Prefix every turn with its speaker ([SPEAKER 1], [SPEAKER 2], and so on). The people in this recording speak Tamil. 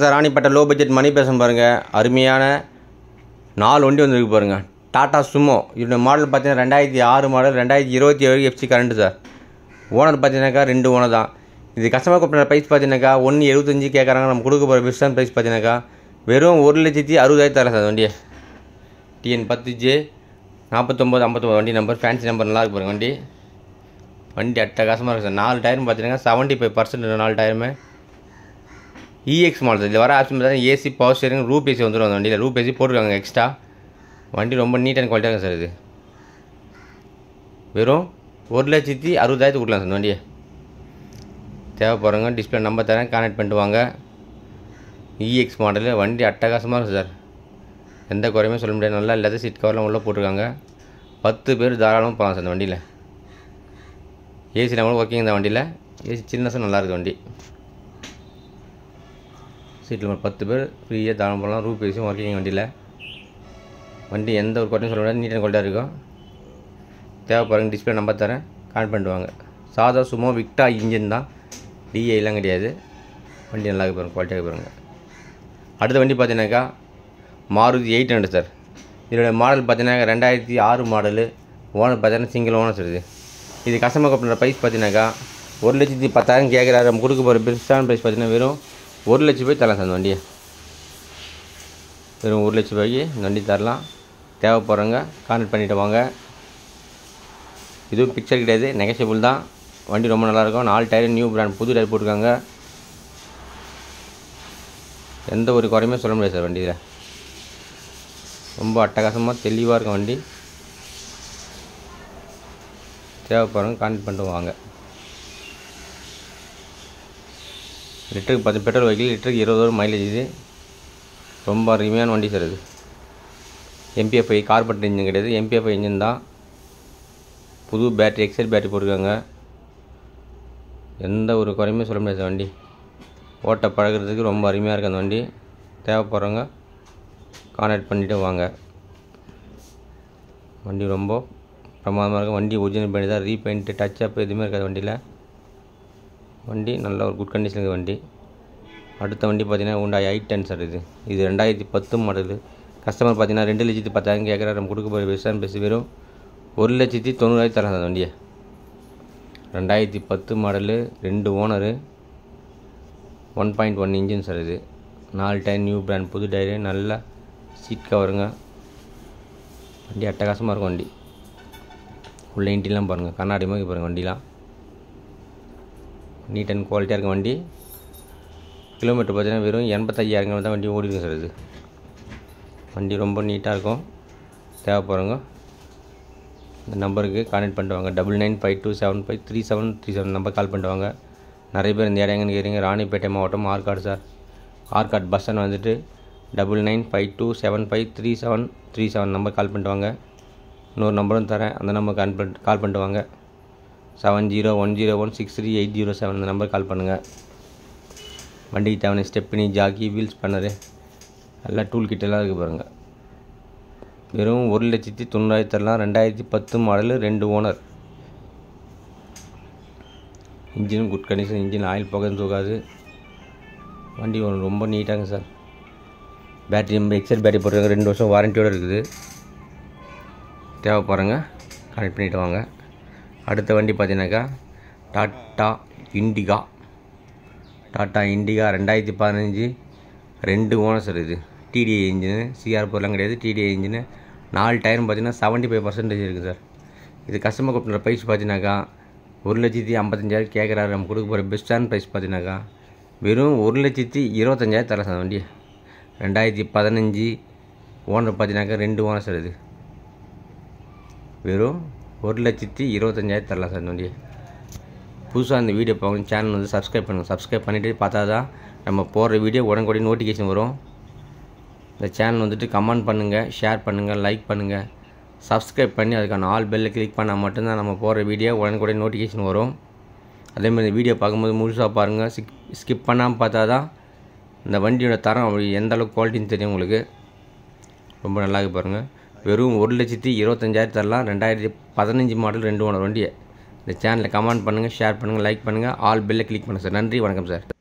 [SPEAKER 1] சார் ராணிப்பட்ட லோ பட்ஜெட் மணி பேசும் பாருங்கள் அருமையான நாலு வண்டி வந்துருக்கு பாருங்கள் டாடா சுமோ இதோட மாடல் பார்த்தீங்கன்னா ரெண்டாயிரத்தி ஆறு மாடல் ரெண்டாயிரத்தி இருபத்தி ஏழு எஃப்சி கரண்ட் சார் ஓனர் பார்த்தீங்கன்னாக்கா ரெண்டு ஓனர் தான் இது கஸ்டமர் கூப்பிட்ற ப்ரைஸ் பார்த்தீங்கன்னாக்கா ஒன்று எழுபத்தஞ்சு கேட்குறாங்க நம்ம கொடுக்க போகிற பெஸ்ட்டான ப்ரைஸ் பார்த்தீங்கன்னாக்கா வெறும் ஒரு லட்சத்தி அறுபதாயிரத்தி தரேன் சார் வண்டியை டிஎன் பத்து ஜே நாற்பத்தொம்போது ஐம்பத்தொம்பது வண்டி நம்பர் ஃபேன்சி நம்பர் நல்லா இருக்கு பாருங்கள் வண்டி வண்டி அட்டகாசமாக இருக்குது சார் நாலு டயரும் பார்த்தீங்கன்னா செவன்ட்டி ஃபைவ் பர்சன்ட் நாலு டயருமே இஎக்ஸ் மாடல் இது வர ஆப்ஷன் பார்த்தா AC power steering roof AC வந்துடும் அந்த வண்டியில் ரூப் ஏசி போட்டுருக்காங்க எக்ஸ்ட்ரா வண்டி ரொம்ப நீட் அண்ட் குவாலிட்டியாக சார் இது வெறும் ஒரு லட்சத்தி அறுபதாயிரத்து கொடுக்கலாம் சார் வண்டியை தேவைப்படுறவங்க டிஸ்பிளே நம்பர் தரேன் கனெக்ட் பண்ணிட்டு வாங்க இஎக்ஸ் e மாடலு வண்டி அட்டகாசமாக இருக்கும் சார் எந்த குறையுமே சொல்ல முடியாது நல்லா லெதர் சீட் கவர்லாம் உள்ளே போட்டிருக்காங்க பத்து பேர் தாராளமாக போகலாம் சார் இந்த வண்டியில் ஏசி நம்மளும் ஒர்க்கிங் இந்த வண்டியில் ஏசி சின்ன நல்லா இருக்குது வண்டி சீட்டில் ஒரு பத்து பேர் ஃப்ரீயாக தானம் பண்ணலாம் ரூ பேசியும் ஒர்க்கிங் வண்டியில் வண்டி எந்த ஒரு குறையும் சொல்ல முடியாது நீட் அண்ட் குவாலிட்டியாக இருக்கும் டிஸ்பிளே நம்பர் தரேன் கான் பண்ணிட்டு சாதா சும்மா விக்டா இன்ஜின் தான் டிஏலாம் கிடையாது வண்டி நல்லா பாருங்கள் குவாலிட்டியாக பாருங்கள் அடுத்த வண்டி பார்த்தீங்கன்னாக்கா மாருதி எயிட் ஹண்ட்ரட் சார் இதோடய மாடல் பார்த்தீங்கன்னாக்கா ரெண்டாயிரத்தி ஆறு மாடலு ஓனர் பார்த்தீங்கன்னா சிங்கிள் ஓனர் இது இது கஸ்டமர் கம்பெனியோட ப்ரைஸ் பார்த்தீங்கன்னாக்கா ஒரு லட்சத்தி பத்தாயிரம் கேட்குறாரு நம்ம கொடுக்க போகிற பெஸ்ட்டான ப்ரைஸ் பார்த்தீங்கன்னா வெறும் ஒரு லட்ச ரூபாய் தரலாம் சார் வண்டியை வெறும் ஒரு லட்ச ரூபாய்க்கு இந்த வண்டி தரலாம் தேவைப்படுறவங்க கான்டெக்ட் பண்ணிவிட்டு வாங்க இதுவும் பிக்சர் கிடையாது நெகசியபிள் தான் வண்டி ரொம்ப நல்லாயிருக்கும் நாலு டயர் நியூ பிராண்ட் புது டயர் போட்டிருக்காங்க எந்த ஒரு குறையுமே சொல்ல முடியாது சார் வண்டியில் ரொம்ப அட்டகாசமாக தெளிவாக இருக்கும் வண்டி தேவைப்படுறவங்க கான்டெக்ட் பண்ணிட்டு வாங்க லிட்டருக்கு பத்து பெட்ரோல் வைக்கல லிட்டருக்கு இருபது ரூபா மைலேஜ் இது ரொம்ப அருமையான வண்டி சார் இது எம்பிஎஃப்ஐ கார்பரேட் இன்ஜின் கிடையாது எம்பிஎஃப்ஐ இன்ஜின் தான் புது பேட்ரி எக்ஸல் பேட்ரி போட்டிருக்காங்க எந்த ஒரு குறையுமே சொல்ல முடியாது வண்டி ஓட்ட பழகிறதுக்கு ரொம்ப அருமையாக இருக்குது அந்த வண்டி தேவைப்படுறவங்க கான்டாக்ட் பண்ணிவிட்டு வாங்க வண்டி ரொம்ப பிரமாதமாக இருக்கும் வண்டி ஒரிஜினல் பண்ணி தான் ரீபெயிண்ட்டு டச் அப் எதுவுமே இருக்காது வண்டியில் வண்டி நல்ல ஒரு குட் கண்டிஷன் இருக்குது வண்டி அடுத்த வண்டி பார்த்தீங்கன்னா உண்டாய் ஐ டென் சார் இது இது ரெண்டாயிரத்தி பத்து மாடல் கஸ்டமர் பார்த்தீங்கன்னா ரெண்டு லட்சத்தி பத்தாயிரம் கேட்குறாரு நம்ம கொடுக்க போகிற விசாரணை பேசி வெறும் ஒரு லட்சத்தி தொண்ணூறாயிரத்து தராங்க அந்த வண்டியை ரெண்டாயிரத்தி பத்து மாடலு ரெண்டு owner one point one engine sir இது நாலு டைம் நியூ பிராண்ட் புது டயரு நல்லா சீட் கவருங்க வண்டி அட்டகாசமாக இருக்கும் வண்டி உள்ள இன்ட்டிலாம் பாருங்கள் கண்ணாடி மாதிரி பாருங்கள் வண்டிலாம் நீட் அண்ட் குவாலிட்டியாக இருக்க வண்டி கிலோமீட்டர் பார்த்திங்கன்னா வெறும் எண்பத்தையாயிரம் தான் வண்டி ஓடிருக்கு சார் இது வண்டி ரொம்ப நீட்டாக இருக்கும் தேவைப்படுறவங்க இந்த நம்பருக்கு கான்டெக்ட் பண்ணுவாங்க double nine five two seven five three seven three seven number call பண்ணுவாங்க நிறைய பேர் இந்த இடம் எங்கன்னு கேட்குறீங்க ராணிப்பேட்டை மாவட்டம் Arcot sir Arcot bus stand வந்துட்டு double nine five two seven five three seven three seven number call பண்ணிட்டு வாங்க இன்னொரு நம்பரும் தரேன் அந்த நம்பருக்கு கால் பண்ணிட்டு கால் பண்ணிட்டு வாங்க seven zero one zero one six three eight zero seven இந்த நம்பர் கால் பண்ணுங்கள் வண்டிக்கு தேவையான ஸ்டெப்பினி ஜாக்கி வீல்ஸ் ஸ்பன்னரு எல்லாம் டூல் கிட்டெல்லாம் இருக்குது பாருங்கள் வெறும் ஒரு லட்சத்தி தொண்ணூறாயிரத்தெல்லாம் ரெண்டாயிரத்தி பத்து மாடலு ரெண்டு ஓனர் இன்ஜினும் குட் கண்டிஷன் இன்ஜின் ஆயில் பக்கம் தூக்காது வண்டி ரொம்ப நீட்டாங்க சார் பேட்டரி எக்ஸல் பேட்டரி போட்டுருக்காங்க ரெண்டு வருஷம் வாரண்ட்டியோடு இருக்குது தேவைப்படுறங்க கனெக்ட் பண்ணிவிட்டு வாங்க அடுத்த வண்டி பார்த்தீங்கன்னாக்கா டாட்டா இண்டிகா டாட்டா இண்டிகா ரெண்டாயிரத்தி பதினஞ்சு ரெண்டு ஓனர்ஸ் இது டிடிஐ இன்ஜினு சிஆர் பொருளாம் கிடையாது டிடிஐ இன்ஜினு நாலு டயரும் பார்த்தீங்கன்னா செவன்ட்டி ஃபைவ் பர்சன்டேஜ் இருக்குது சார் இது கஸ்டமர் கொடுக்குற ப்ரைஸ் பார்த்தீங்கன்னாக்கா ஒரு லட்சத்தி ஐம்பத்தஞ்சாயிரம் கேட்குறாரு நம்ம கொடுக்க போகிற பெஸ்ட்டான ப்ரைஸ் பார்த்தீங்கன்னாக்கா வெறும் ஒரு லட்சத்தி இருபத்தஞ்சாயிரம் தர சார் வண்டி ரெண்டாயிரத்தி பதினஞ்சு ஓனர் பார்த்தீங்கன்னாக்கா ரெண்டு ஓனர் சார் இது வெறும் ஒரு லட்சத்தி இருபத்தஞ்சாயிரத்து தரலாம் சார் நொண்டி புதுசாக அந்த வீடியோ பார்க்கணும் சேனல் வந்து சப்ஸ்கிரைப் பண்ணுங்கள் சப்ஸ்கிரைப் பண்ணிவிட்டு பார்த்தா தான் நம்ம போடுற வீடியோ உடனுக்குடைய நோட்டிஃபிகேஷன் வரும் இந்த சேனல் வந்துட்டு கமெண்ட் பண்ணுங்கள் ஷேர் பண்ணுங்கள் லைக் பண்ணுங்கள் சப்ஸ்கிரைப் பண்ணி அதுக்கான ஆல் பெல்லில் கிளிக் பண்ணால் மட்டும்தான் நம்ம போடுற வீடியோ உடனுக்குடைய நோட்டிஃபிகேஷன் வரும் அதேமாதிரி இந்த வீடியோ பார்க்கும்போது முழுசாக பாருங்கள் ஸ்கிப் ஸ்கிப் பண்ணாமல் பார்த்தா தான் இந்த வண்டியோட தரம் அப்படி எந்த அளவுக்கு குவாலிட்டின்னு தெரியும் உங்களுக்கு ரொம்ப நல்லா பாருங்கள் வெறும் ஒரு லட்சத்தி இருபத்தஞ்சாயிரம் தரலாம் ரெண்டாயிரத்தி பதினஞ்சு மாடல் ரெண்டு ஒன்று வண்டியை இந்த சேனலில் கமெண்ட் பண்ணுங்கள் ஷேர் பண்ணுங்கள் லைக் பண்ணுங்கள் ஆல் பெல்லை கிளிக் பண்ணுங்கள் சார் நன்றி வணக்கம் சார்